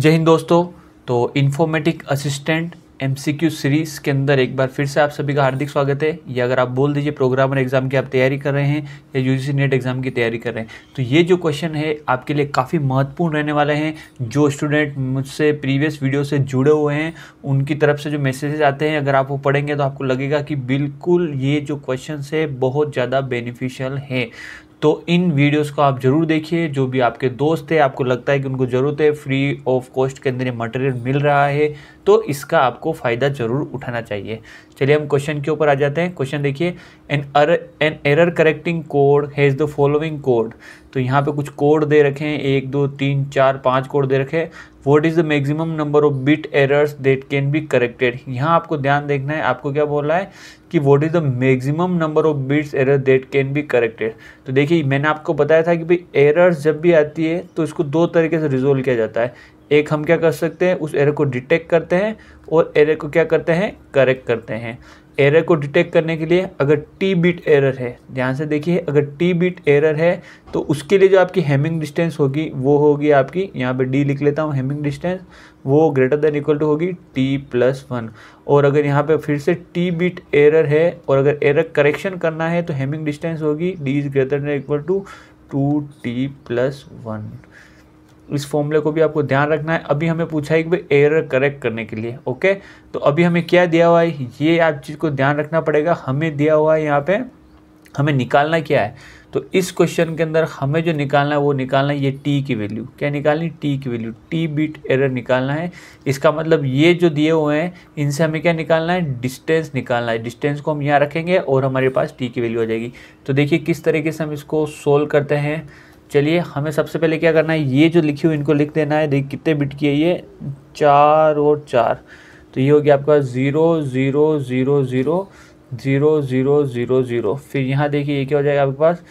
जय हिंद दोस्तों तो इन्फॉर्मेटिक असिस्टेंट एमसीक्यू सीरीज़ के अंदर एक बार फिर से आप सभी का हार्दिक स्वागत है या अगर आप बोल दीजिए प्रोग्रामर एग्ज़ाम की आप तैयारी कर रहे हैं या यूजीसी नेट एग्ज़ाम की तैयारी कर रहे हैं तो ये जो क्वेश्चन है आपके लिए काफ़ी महत्वपूर्ण रहने वाले हैं जो स्टूडेंट मुझसे प्रीवियस वीडियो से जुड़े हुए हैं उनकी तरफ से जो मैसेजेज आते हैं अगर आप वो पढ़ेंगे तो आपको लगेगा कि बिल्कुल ये जो क्वेश्चन है बहुत ज़्यादा बेनिफिशियल है तो इन वीडियोस को आप ज़रूर देखिए जो भी आपके दोस्त हैं आपको लगता है कि उनको ज़रूरत है फ्री ऑफ कॉस्ट के अंदर ये मटेरियल मिल रहा है तो इसका आपको फ़ायदा ज़रूर उठाना चाहिए चलिए हम क्वेश्चन के ऊपर आ जाते हैं क्वेश्चन देखिए an R N error correcting code has the following code तो यहाँ पे कुछ कोड दे रखे हैं एक दो तीन चार पाँच कोड दे रखे हैं what is the maximum number of bit errors that can be corrected यहाँ आपको ध्यान देखना है आपको क्या बोल रहा है कि what is the maximum number of bits error that can be corrected तो देखिए मैंने आपको बताया था कि भाई एरर्स जब भी आती है तो इसको दो तरीके से रिजोल्व किया जाता है एक हम क्या कर सकते हैं उस एरर को डिटेक्ट करते हैं और एरर को क्या करते हैं करेक्ट करते हैं एरर को डिटेक्ट करने के लिए अगर टी बिट एरर है ध्यान से देखिए अगर टी बिट एरर है तो उसके लिए जो आपकी हेमिंग डिस्टेंस होगी वो होगी आपकी यहाँ पे डी लिख लेता हूँ हेमिंग डिस्टेंस वो ग्रेटर देन इक्वल टू होगी टी प्लस वन और अगर यहाँ पे फिर से टी बिट एरर है और अगर एरर करेक्शन करना है तो हेमिंग डिस्टेंस होगी D is greater than equal to two T plus one इस फॉर्मूले को भी आपको ध्यान रखना है अभी हमें पूछा है कि भाई एरर करेक्ट करने के लिए ओके तो अभी हमें क्या दिया हुआ है ये आप चीज़ को ध्यान रखना पड़ेगा हमें दिया हुआ है यहाँ पे हमें निकालना क्या है तो इस क्वेश्चन के अंदर हमें जो निकालना है वो निकालना है ये टी की वैल्यू क्या निकालनी टी की वैल्यू टी बीट एरर निकालना है इसका मतलब ये जो दिए हुए हैं इनसे हमें क्या निकालना है डिस्टेंस निकालना है डिस्टेंस को हम यहाँ रखेंगे और हमारे पास टी की वैल्यू आ जाएगी तो देखिए किस तरीके से हम इसको सोल्व करते हैं चलिए हमें सबसे पहले क्या करना है ये जो लिखी हुई इनको लिख देना है देखिए कितने बिट की है ये चार और चार तो ये हो गया आपका zero zero zero zero zero zero zero zero फिर यहाँ देखिए ये क्या हो जाएगा आपके पास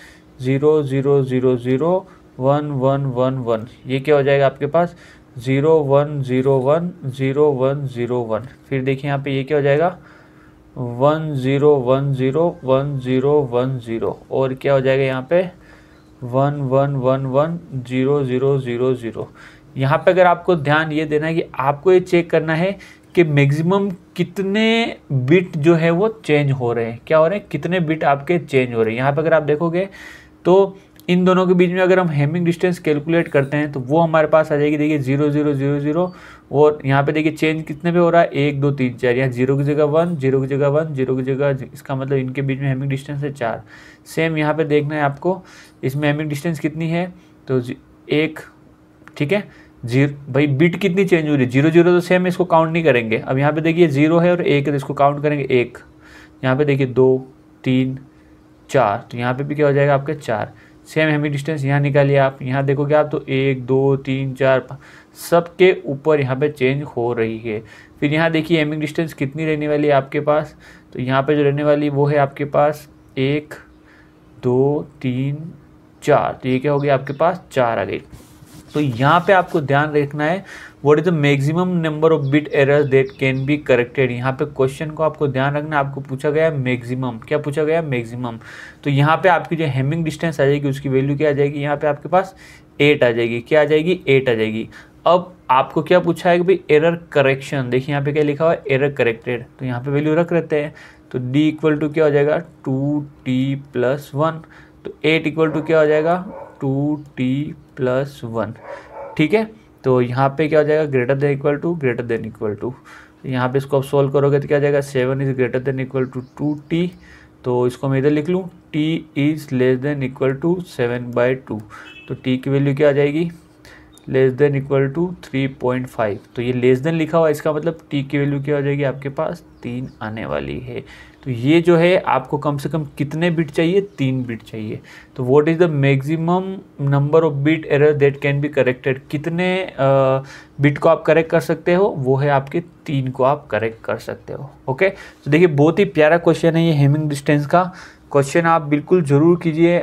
zero zero zero zero one one one one ये क्या हो जाएगा आपके पास zero one zero one zero one zero one फिर देखिए यहाँ पे ये क्या हो जाएगा one zero one zero one zero one zero और क्या हो जाएगा यहाँ पे one one one one zero zero zero zero यहाँ पर अगर आपको ध्यान ये देना है कि आपको ये चेक करना है कि मैक्सिमम कितने बिट जो है वो चेंज हो रहे हैं क्या हो रहे हैं कितने बिट आपके चेंज हो रहे हैं यहाँ पर अगर आप देखोगे तो इन दोनों के बीच में अगर हम हेमिंग डिस्टेंस कैलकुलेट करते हैं तो वो हमारे पास आ जाएगी देखिए ज़ीरो ज़ीरो ज़ीरो ज़ीरो और यहाँ पे देखिए चेंज कितने पे हो रहा है एक दो तीन चार यहाँ जीरो की जगह वन जीरो की जगह वन जीरो की जगह इसका मतलब इनके बीच में हेमिंग डिस्टेंस है चार सेम यहाँ पे देखना है आपको इसमें हेमिंग डिस्टेंस कितनी है तो एक ठीक है जीरो भाई बिट कितनी चेंज हो रही है जीरो जीरो तो सेम है इसको काउंट नहीं करेंगे अब यहाँ पर देखिए जीरो है और एक है तो इसको काउंट करेंगे एक यहाँ पे देखिए दो तीन चार तो यहाँ पर भी क्या हो जाएगा आपके चार सेम हेमी डिस्टेंस यहाँ निकालिए आप यहाँ देखोगे आप तो एक दो तीन चार सबके ऊपर यहाँ पे चेंज हो रही है फिर यहाँ देखिए हेमिंग डिस्टेंस कितनी रहने वाली है आपके पास तो यहाँ पे जो रहने वाली वो है आपके पास एक दो तीन चार तो ये क्या हो गया आपके पास चार आ गई तो यहाँ पे आपको ध्यान रखना है what is the maximum number of bit errors that can be corrected यहाँ पे क्वेश्चन को आपको ध्यान रखना है आपको पूछा गया मैक्सिमम क्या पूछा गया मैक्सिमम तो यहाँ पे आपकी जो हेमिंग डिस्टेंस आ जाएगी उसकी वैल्यू क्या आ जाएगी यहाँ पे आपके पास एट आ जाएगी क्या आ जाएगी एट आ जाएगी अब आपको क्या पूछा है कि भाई एरर करेक्शन देखिए यहाँ पे क्या लिखा हुआ है एरर करेक्टेड तो यहाँ पे वैल्यू रख रहते हैं तो d इक्वल टू क्या हो जाएगा टू टी प्लस वन तो एट इक्वल टू क्या हो जाएगा टू टी प्लस वन ठीक है तो यहाँ पे क्या हो जाएगा greater than equal to greater than equal to यहाँ पे इसको आप सोल्व करोगे तो क्या हो जाएगा seven is greater than equal to two T तो इसको मैं इधर लिख लूँ T is less than equal to seven by two तो टी की वैल्यू क्या आ जाएगी less than equal to three point five तो ये लेस देन लिखा हुआ है इसका मतलब टी की वैल्यू क्या हो जाएगी आपके पास तीन आने वाली है तो ये जो है आपको कम से कम कितने बिट चाहिए तीन बिट चाहिए तो what is the maximum number of bit error that can be corrected कितने बिट को आप करेक्ट कर सकते हो वो है आपके तीन को आप करेक्ट कर सकते हो ओके तो देखिए बहुत ही प्यारा क्वेश्चन है ये हेमिंग डिस्टेंस का क्वेश्चन आप बिल्कुल ज़रूर कीजिए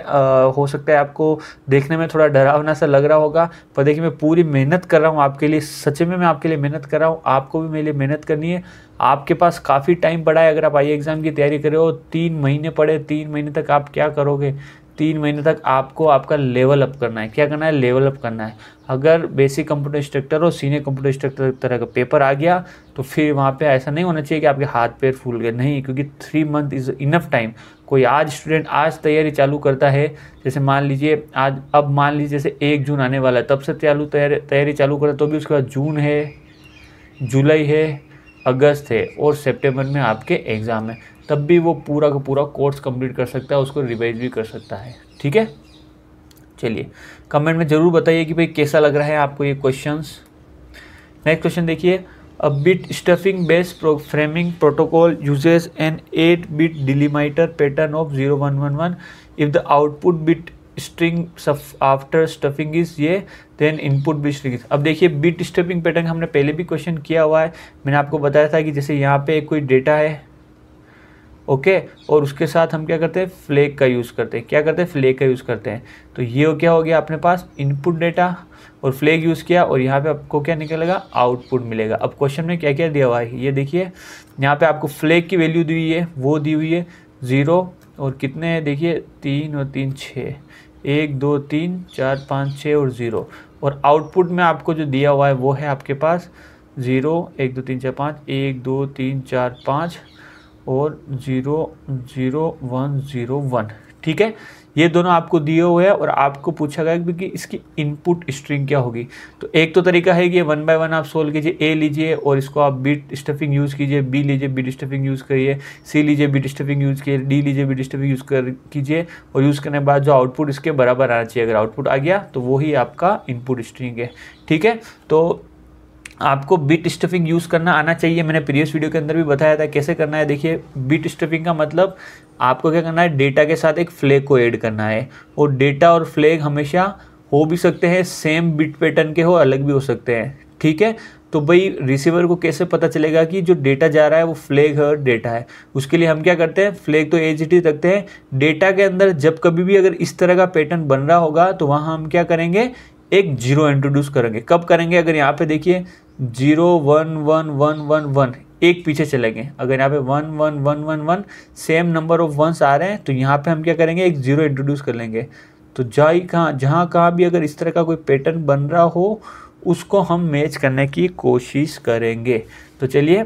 हो सकता है आपको देखने में थोड़ा डरावना सा लग रहा होगा पर देखिए मैं पूरी मेहनत कर रहा हूँ आपके लिए सच में मैं आपके लिए मेहनत कर रहा हूँ आपको भी मेरे लिए मेहनत करनी है आपके पास काफ़ी टाइम पड़ा है अगर आप आई एग्ज़ाम की तैयारी कर रहे हो तीन महीने पड़े तीन महीने तक आप क्या करोगे तीन महीने तक आपको आपका लेवल अप करना है क्या करना है लेवल अप करना है अगर बेसिक कंप्यूटर इंस्ट्रक्टर हो सीनियर कंप्यूटर इंस्ट्रक्टर तरह का पेपर आ गया तो फिर वहाँ पे ऐसा नहीं होना चाहिए कि आपके हाथ पैर फूल गए नहीं क्योंकि three month is enough time कोई आज स्टूडेंट आज तैयारी चालू करता है जैसे मान लीजिए आज अब मान लीजिए जैसे एक जून आने वाला है तब से चालू तैयारी तैयारी चालू करें तो भी उसके बाद जून है जुलाई है अगस्त है और सेप्टेम्बर में आपके एग्ज़ाम है तब भी वो पूरा का पूरा कोर्स कंप्लीट कर सकता है उसको रिवाइज भी कर सकता है ठीक है चलिए कमेंट में ज़रूर बताइए कि भाई कैसा लग रहा है आपको ये क्वेश्चंस नेक्स्ट क्वेश्चन देखिए A bit stuffing based programming protocol uses an 8-bit delimiter pattern of 0111. If the output bit string after stuffing is ये देन इनपुट भी स्ट्रिंग अब देखिए बिट स्टफिंग पैटर्न हमने पहले भी क्वेश्चन किया हुआ है मैंने आपको बताया था कि जैसे यहाँ पे कोई डेटा है ओके और उसके साथ हम क्या करते हैं फ्लेग का यूज़ करते हैं क्या करते हैं फ्लेग का यूज़ करते हैं तो ये क्या हो गया अपने पास इनपुट डेटा और फ्लेग यूज़ किया और यहाँ पे आपको क्या निकलेगा आउटपुट मिलेगा अब क्वेश्चन में क्या क्या दिया हुआ है ये देखिए यहाँ पे आपको फ्लेग की वैल्यू दी हुई है वो दी हुई है ज़ीरो और कितने हैं देखिए तीन और तीन छः एक दो तीन चार पाँच छः और ज़ीरो और आउटपुट में आपको जो दिया हुआ है वो है आपके पास ज़ीरो एक दो तीन चार पाँच एक दो तीन चार पाँच और zero zero one zero one ठीक है ये दोनों आपको दिए हुए हैं और आपको पूछा गया कि इसकी इनपुट स्ट्रिंग क्या होगी तो एक तो तरीका है कि वन बाय वन आप सोल्व कीजिए ए लीजिए और इसको आप बी स्टफिंग यूज़ कीजिए बी लीजिए बी स्टफिंग यूज़ करिए सी लीजिए बी स्टफिंग यूज़ कीजिए डी लीजिए बी स्टफिंग यूज़ कर कीजिए और यूज़ करने के बाद जो आउटपुट इसके बराबर आना चाहिए अगर आउटपुट आ गया तो वही आपका इनपुट स्ट्रिंग है ठीक है तो आपको बीट स्टफिंग यूज़ करना आना चाहिए मैंने प्रीवियस वीडियो के अंदर भी बताया था कैसे करना है देखिए बीट स्टफिंग का मतलब आपको क्या करना है डेटा के साथ एक फ्लैग को ऐड करना है और डेटा और फ्लैग हमेशा हो भी सकते हैं सेम बिट पैटर्न के हो अलग भी हो सकते हैं ठीक है तो भाई रिसीवर को कैसे पता चलेगा कि जो डेटा जा रहा है वो फ्लैग है डेटा है उसके लिए हम क्या करते हैं फ्लैग तो एच टी रखते हैं डेटा के अंदर जब कभी भी अगर इस तरह का पैटर्न बन रहा होगा तो वहाँ हम क्या करेंगे एक जीरो इंट्रोड्यूस करेंगे कब करेंगे अगर यहाँ पे देखिए zero one one one one one एक पीछे चले गए अगर यहाँ पे one one one one one same number of ones आ रहे हैं तो यहाँ पे हम क्या करेंगे एक जीरो इंट्रोड्यूस कर लेंगे तो जाई कहाँ जहाँ कहाँ भी अगर इस तरह का कोई पैटर्न बन रहा हो उसको हम मैच करने की कोशिश करेंगे तो चलिए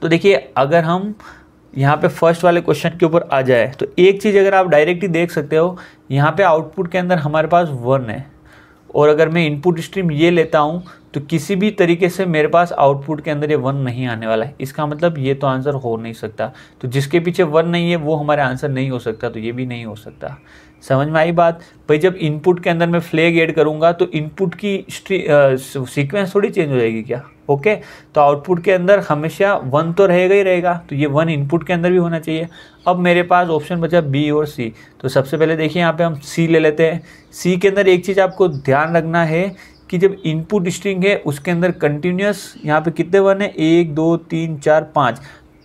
तो देखिए अगर हम यहाँ पे फर्स्ट वाले क्वेश्चन के ऊपर आ जाए तो एक चीज़ अगर आप डायरेक्टली देख सकते हो यहाँ पे आउटपुट के अंदर हमारे पास वन है और अगर मैं इनपुट स्ट्रीम ये लेता हूँ तो किसी भी तरीके से मेरे पास आउटपुट के अंदर ये वन नहीं आने वाला है इसका मतलब ये तो आंसर हो नहीं सकता तो जिसके पीछे वन नहीं है वो हमारा आंसर नहीं हो सकता तो ये भी नहीं हो सकता समझ में आई बात भाई जब इनपुट के अंदर मैं फ्लैग ऐड करूँगा तो इनपुट की सीक्वेंस थोड़ी चेंज हो जाएगी क्या ओके तो आउटपुट के अंदर हमेशा वन तो रहेगा ही रहेगा तो ये वन इनपुट के अंदर भी होना चाहिए अब मेरे पास ऑप्शन बचा बी और सी तो सबसे पहले देखिए यहाँ पे हम सी ले लेते हैं सी के अंदर एक चीज़ आपको ध्यान रखना है कि जब इनपुट स्ट्रिंग है उसके अंदर कंटिन्यूस यहाँ पे कितने वन है एक दो तीन चार पाँच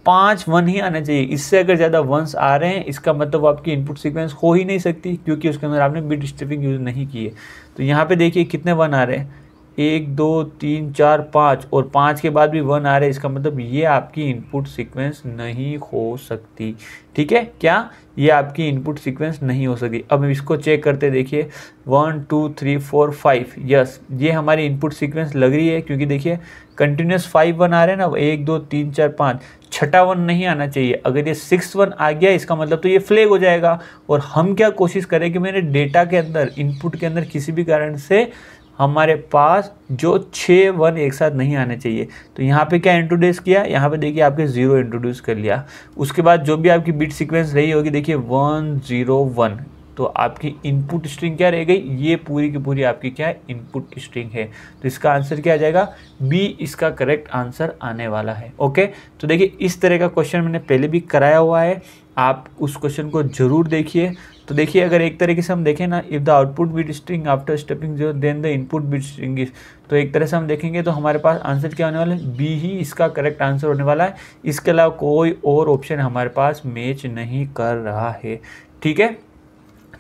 पाँच वन ही आना चाहिए इससे अगर ज़्यादा वंस आ रहे हैं इसका मतलब आपकी इनपुट सीक्वेंस हो ही नहीं सकती क्योंकि उसके अंदर आपने बिट स्ट्रिपिंग यूज़ नहीं की है तो यहाँ पे देखिए कितने वन आ रहे हैं एक दो तीन चार पाँच और पाँच के बाद भी वन आ रहे इसका मतलब ये आपकी इनपुट सीक्वेंस नहीं हो सकती ठीक है क्या ये आपकी इनपुट सीक्वेंस नहीं हो सकती अब इसको चेक करते देखिए one two three four five yes ये हमारी इनपुट सीक्वेंस लग रही है क्योंकि देखिए कंटिन्यूस फाइव वन आ रहे हैं ना एक दो तीन चार पाँच छठा वन नहीं आना चाहिए अगर ये सिक्स वन आ गया इसका मतलब तो ये फ्लेग हो जाएगा और हम क्या कोशिश करें कि मेरे डेटा के अंदर इनपुट के अंदर किसी भी कारण से हमारे पास जो छः वन एक साथ नहीं आने चाहिए तो यहाँ पे क्या इंट्रोड्यूस किया यहाँ पे देखिए आपके ज़ीरो इंट्रोड्यूस कर लिया उसके बाद जो भी आपकी बीट सीक्वेंस रही होगी देखिए वन ज़ीरो वन तो आपकी इनपुट स्ट्रिंग क्या रह गई ये पूरी की पूरी आपकी क्या है इनपुट स्ट्रिंग है तो इसका आंसर क्या आ जाएगा बी इसका करेक्ट आंसर आने वाला है ओके तो देखिए इस तरह का क्वेश्चन मैंने पहले भी कराया हुआ है आप उस क्वेश्चन को ज़रूर देखिए तो देखिए अगर एक तरीके से हम देखें ना if the output bit string after stuffing जो then the input bit string is तो एक तरह से हम देखेंगे तो हमारे पास आंसर क्या होने वाला है बी ही इसका करेक्ट आंसर होने वाला है इसके अलावा कोई और ऑप्शन हमारे पास मैच नहीं कर रहा है ठीक है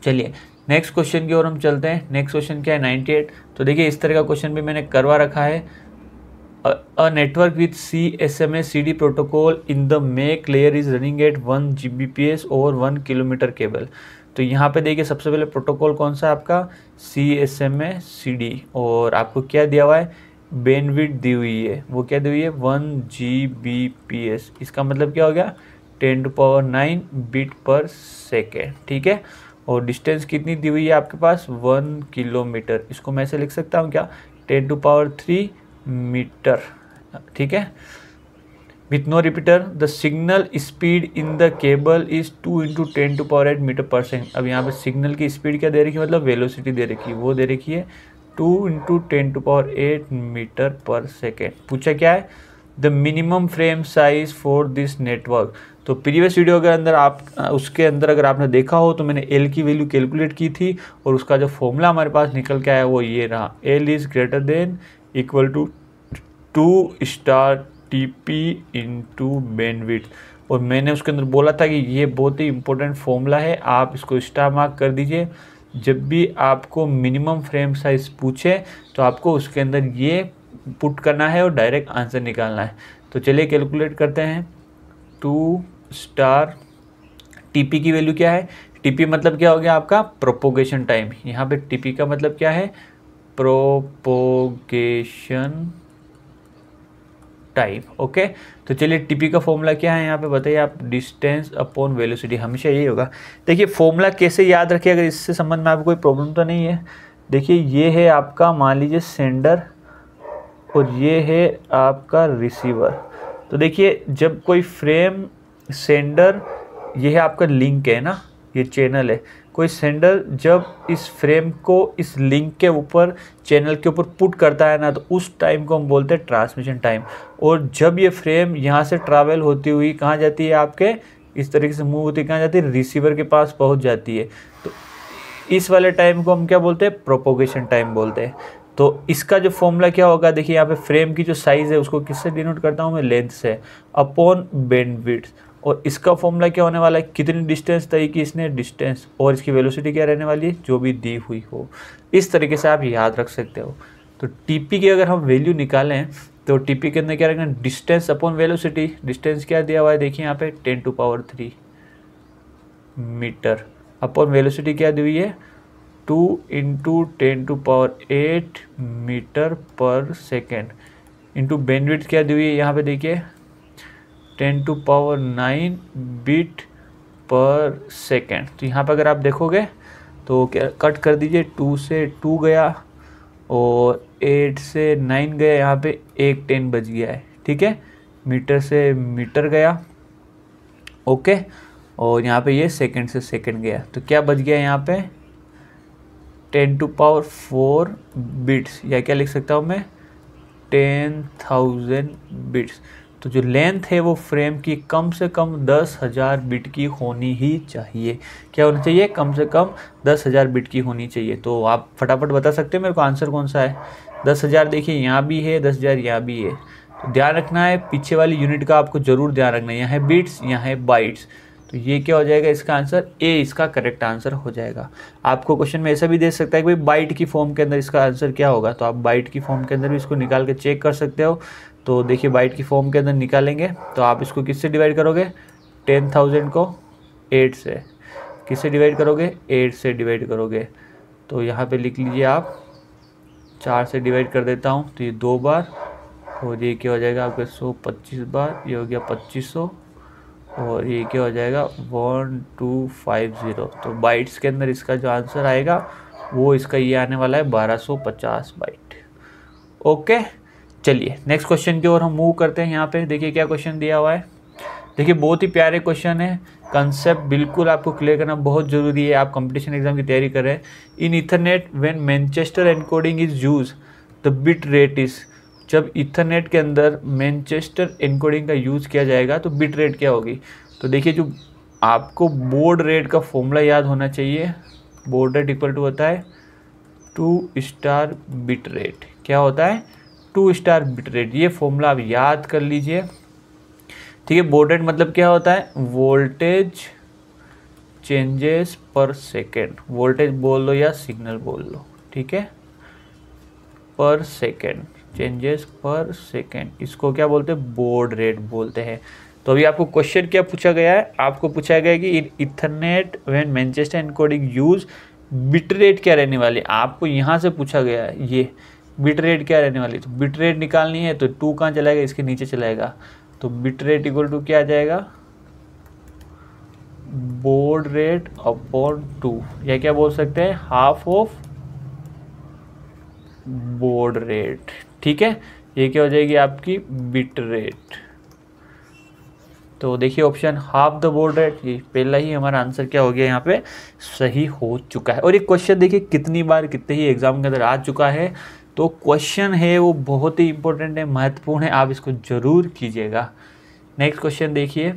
चलिए नेक्स्ट क्वेश्चन की ओर हम चलते हैं नेक्स्ट क्वेश्चन क्या है एट तो देखिए इस तरह का क्वेश्चन भी मैंने करवा रखा है a network C S C D protocol in the MAC layer is running at one G B P S और वन किलोमीटर केबल तो यहाँ पे देखिए सबसे पहले प्रोटोकॉल कौन सा आपका C S M A C D और आपको क्या दिया हुआ है बेनविट दी हुई है वो क्या दी हुई है one G B P S इसका मतलब क्या हो गया ten to power nine bit per second ठीक है और डिस्टेंस कितनी दी हुई है आपके पास वन किलोमीटर इसको मैं ऐसे लिख सकता हूँ क्या ten to power three metre ठीक है with no repeater the signal speed in the cable is 2 into ten to power eight metre per second अब यहाँ पे सिग्नल की स्पीड क्या दे रखी है मतलब वेलोसिटी दे रखी है वो दे रखी है two into ten to power eight metre per second पूछा क्या है the minimum frame size for this network तो प्रीवियस वीडियो के अंदर आप उसके अंदर अगर आपने देखा हो तो मैंने एल की वैल्यू कैलकुलेट की थी और उसका जो फॉर्मूला हमारे पास निकल के आया वो ये रहा L is greater than equal to two star T P into bandwidth और मैंने उसके अंदर बोला था कि ये बहुत ही इंपॉर्टेंट फॉर्मूला है आप इसको स्टार मार्क कर दीजिए जब भी आपको मिनिमम फ्रेम साइज़ पूछे तो आपको उसके अंदर ये पुट करना है और डायरेक्ट आंसर निकालना है तो चलिए कैलकुलेट करते हैं टू स्टार टीपी की वैल्यू क्या है टीपी मतलब क्या हो गया आपका प्रोपोगेशन टाइम यहाँ पे टीपी का मतलब क्या है प्रोपोगेशन टाइप ओके तो चलिए टीपी का फॉर्मूला क्या है यहाँ पे बताइए आप डिस्टेंस अपॉन वेलोसिटी हमेशा यही होगा देखिए फॉर्मूला कैसे याद रखिए अगर इससे संबंध में आपको कोई प्रॉब्लम तो नहीं है देखिए ये है आपका मान लीजिए सेंडर और ये है आपका रिसीवर तो देखिए जब कोई फ्रेम सेंडर ये है आपका लिंक है ना ये चैनल है कोई सेंडर जब इस फ्रेम को इस लिंक के ऊपर चैनल के ऊपर पुट करता है ना तो उस टाइम को हम बोलते हैं ट्रांसमिशन टाइम और जब ये फ्रेम यहाँ से ट्रैवल होती हुई कहाँ जाती है आपके इस तरीके से मूव होती कहाँ जाती है रिसीवर के पास पहुँच जाती है तो इस वाले टाइम को हम क्या बोलते हैं प्रोपोगेशन टाइम बोलते हैं तो इसका जो फॉर्मूला क्या होगा देखिए यहाँ पे फ्रेम की जो साइज़ है उसको किससे डिनोट करता हूँ मैं लेंथ से अपॉन बेंड बेंडविड्थ और इसका फॉर्मूला क्या होने वाला है कितनी डिस्टेंस तय की इसने डिस्टेंस और इसकी वेलोसिटी क्या रहने वाली है जो भी दी हुई हो इस तरीके से आप याद रख सकते हो तो टीपी की अगर हम वैल्यू निकालें तो टीपी के अंदर क्या रखना डिस्टेंस अपॉन वेलोसिटी डिस्टेंस क्या दिया हुआ है देखिए यहाँ पे ten to power three metre upon velocity क्या दी हुई है two into ten to power eight metre per second into bandwidth क्या दी हुई है यहाँ पे देखिए ten to power nine bit per second तो यहाँ पर अगर आप देखोगे तो कट कर दीजिए टू से टू गया और एट से नाइन गया यहाँ पे एक टेन बज गया है ठीक है मीटर से मीटर गया ओके और यहाँ पे ये सेकेंड से सेकेंड गया तो क्या बज गया यहाँ पे ten to power four bits या क्या लिख सकता हूँ मैं टेन थाउजेंड बिट्स तो जो लेंथ है वो फ्रेम की कम से कम दस हज़ार बिट की होनी ही चाहिए क्या होनी चाहिए कम से कम दस हज़ार बिट की होनी चाहिए तो आप फटाफट बता सकते हो मेरे को आंसर कौन सा है दस हज़ार देखिए यहाँ भी है दस हज़ार यहाँ भी है तो ध्यान रखना है पीछे वाली यूनिट का आपको ज़रूर ध्यान रखना है यहाँ है बिट्स यहाँ है बाइट्स तो ये क्या हो जाएगा इसका आंसर ए इसका करेक्ट आंसर हो जाएगा आपको क्वेश्चन में ऐसा भी दे सकता है कि भाई बाइट की फॉर्म के अंदर इसका आंसर क्या होगा तो आप बाइट की फॉर्म के अंदर भी इसको निकाल के चेक कर सकते हो तो देखिए बाइट की फॉर्म के अंदर निकालेंगे तो आप इसको किससे डिवाइड करोगे टेन थाउजेंड को एट से किससे डिवाइड करोगे एट से डिवाइड करोगे तो यहाँ पे लिख लीजिए आप चार से डिवाइड कर देता हूँ तो ये दो बार और ये क्या हो जाएगा आपके सौ पच्चीस बार ये हो गया पच्चीस सौ और ये क्या हो जाएगा वन टू फाइव ज़ीरो तो बाइट्स के अंदर इसका जो आंसर आएगा वो इसका ये आने वाला है बारह सौ पचास बाइट ओके चलिए नेक्स्ट क्वेश्चन की ओर हम मूव करते हैं यहाँ पे देखिए क्या क्वेश्चन दिया हुआ है देखिए बहुत ही प्यारे क्वेश्चन है कंसेप्ट बिल्कुल आपको क्लियर करना बहुत ज़रूरी है आप कंपटीशन एग्जाम की तैयारी कर रहे हैं in Ethernet when Manchester encoding is use the bit rate is जब इथरनेट के अंदर मैनचेस्टर एनकोडिंग का यूज़ किया जाएगा तो बिट रेट क्या होगी तो देखिए जो आपको बोर्ड रेट का फॉर्मूला याद होना चाहिए बोर्ड रेट इक्वल टू होता है टू स्टार बिट रेट क्या होता है टू स्टार बिट रेट ये फॉर्मूला आप याद कर लीजिए ठीक है बोर्डेड मतलब क्या होता है voltage changes per second voltage बोल लो या सिग्नल बोल लो ठीक है पर सेकेंड चेंजेस पर सेकेंड इसको क्या बोलते हैं बोर्ड रेट बोलते हैं तो अभी आपको क्वेश्चन क्या पूछा गया है आपको पूछा गया है कि Ethernet when Manchester encoding use bit rate क्या रहने वाली आपको यहाँ से पूछा गया है ये बिट रेट क्या रहने वाली तो बिट रेट निकालनी है तो टू कहाँ चलाएगा इसके नीचे चलाएगा तो बिट रेट इक्वल टू क्या आ जाएगा बोर्ड रेट अपॉन टू या क्या बोल सकते हैं हाफ ऑफ बोर्ड रेट ठीक है ये क्या हो जाएगी आपकी बिट रेट तो देखिए option half the baud rate ये पहला ही हमारा आंसर क्या हो गया यहाँ पे सही हो चुका है और ये क्वेश्चन देखिए कितनी बार कितने ही एग्जाम के अंदर आ चुका है तो क्वेश्चन है वो बहुत ही इंपॉर्टेंट है महत्वपूर्ण है आप इसको ज़रूर कीजिएगा नेक्स्ट क्वेश्चन देखिए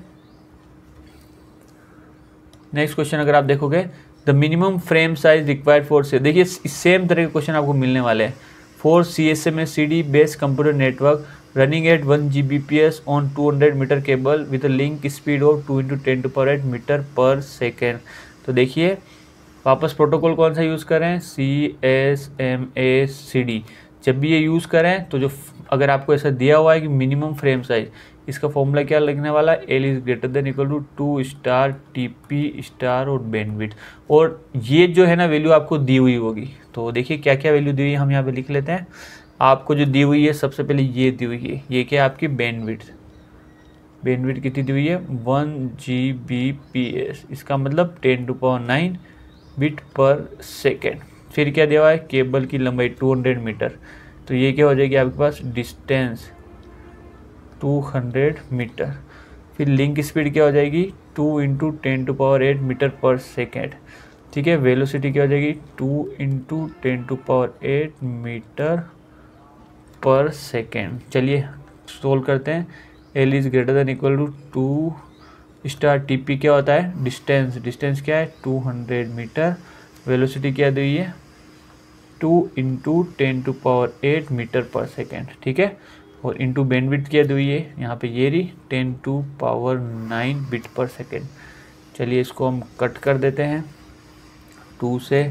नेक्स्ट क्वेश्चन अगर आप देखोगे the minimum frame size required for से देखिए सेम तरह के क्वेश्चन आपको मिलने वाले हैं for C S M S C D based computer network running at one G B P S on two hundred metre cable with link speed of two into ten to power eight metre per second तो देखिए वापस protocol कौन सा यूज़ करें C S M A C D जब भी ये यूज़ करें तो जो अगर आपको ऐसा दिया हुआ है कि मिनिमम फ्रेम साइज़ इसका फॉर्मूला क्या लगने वाला है L is greater than equal to two star T P star और बेनविट और ये जो है ना वैल्यू आपको दी हुई होगी तो देखिए क्या क्या वैल्यू दी हुई है हम यहाँ पे लिख लेते हैं आपको जो दी हुई है सबसे पहले ये दी हुई है ये क्या आपकी बैंडविड बैंडविड कितनी दी हुई है one G B P S इसका मतलब ten to power nine bit per second फिर क्या दिया हुआ है केबल की लंबाई 200 मीटर तो ये क्या हो जाएगी आपके पास डिस्टेंस 200 मीटर फिर लिंक स्पीड क्या हो जाएगी 2 into ten to power eight metre per second ठीक है वेलोसिटी क्या हो जाएगी 2 into ten to power eight metre per second चलिए सोल्व करते हैं L is greater than equal to two star TP क्या होता है डिस्टेंस डिस्टेंस क्या है 200 मीटर वेलोसिटी क्या दी है two into ten to power eight metre per second ठीक है और इंटू बैंडविड्थ क्या दी है यहाँ पे ये रही ten to power nine bit per second चलिए इसको हम कट कर देते हैं टू से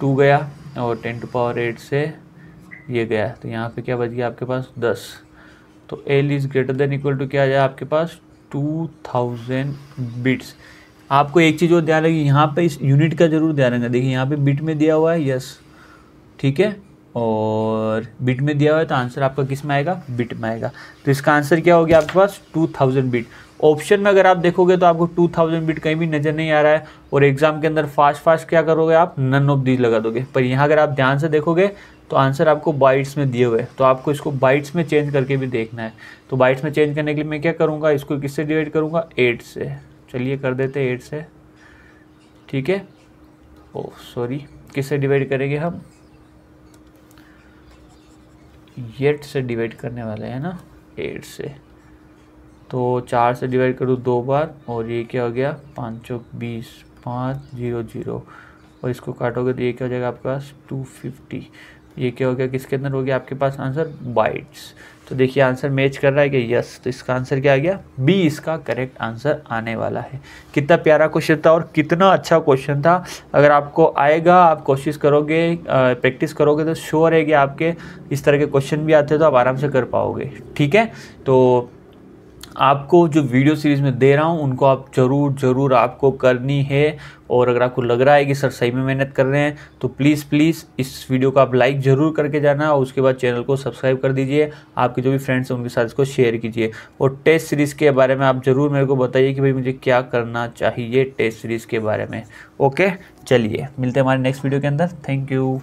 टू गया और टेन टू पावर एट से ये गया तो यहाँ पे क्या बच गया आपके पास दस तो L is greater than equal to क्या आ जाए आपके पास टू थाउजेंड बिट्स आपको एक चीज़ और ध्यान रखिए यहाँ पे इस यूनिट का ज़रूर ध्यान रखना देखिए यहाँ पे बिट में दिया हुआ है यस ठीक है और बिट में दिया हुआ है तो आंसर आपका किस में आएगा बिट में आएगा तो इसका आंसर क्या हो गया आपके पास टू थाउजेंड बिट ऑप्शन में अगर आप देखोगे तो आपको टू थाउजेंड बिट कहीं भी नज़र नहीं आ रहा है और एग्ज़ाम के अंदर फास्ट फास्ट क्या करोगे आप नन ऑफ दीज लगा दोगे पर यहाँ अगर आप ध्यान से देखोगे तो आंसर आपको बाइट्स में दिए हुए तो आपको इसको बाइट्स में चेंज करके भी देखना है तो बाइट्स में चेंज करने के लिए मैं क्या करूँगा इसको किससे डिवाइड करूँगा एट से चलिए कर देते एट से ठीक है ओ सॉरी किससे डिवाइड करेंगे हम एट से डिवाइड करने वाले हैं ना एट से तो चार से डिवाइड करूँ दो बार और ये क्या हो गया पाँच चौक बीस पाँच जीरो जीरो और इसको काटोगे तो ये क्या हो जाएगा आपके पास टू फिफ्टी ये क्या हो गया किसके अंदर हो गया आपके पास आंसर बाइट्स तो देखिए आंसर मैच कर रहा है कि यस तो इसका आंसर क्या आ गया बी इसका करेक्ट आंसर आने वाला है कितना प्यारा क्वेश्चन था और कितना अच्छा क्वेश्चन था अगर आपको आएगा आप कोशिश करोगे प्रैक्टिस करोगे तो श्योर है कि आपके इस तरह के क्वेश्चन भी आते हैं तो आप आराम से कर पाओगे ठीक है तो आपको जो वीडियो सीरीज़ में दे रहा हूँ उनको आप ज़रूर ज़रूर आपको करनी है और अगर आपको लग रहा है कि सर सही में मेहनत कर रहे हैं तो प्लीज़ प्लीज़ इस वीडियो को आप लाइक ज़रूर करके जाना और उसके बाद चैनल को सब्सक्राइब कर दीजिए आपके जो भी फ्रेंड्स हैं उनके साथ इसको शेयर कीजिए और टेस्ट सीरीज़ के बारे में आप ज़रूर मेरे को बताइए कि भाई मुझे क्या करना चाहिए टेस्ट सीरीज़ के बारे में ओके चलिए मिलते हैं हमारे नेक्स्ट वीडियो के अंदर थैंक यू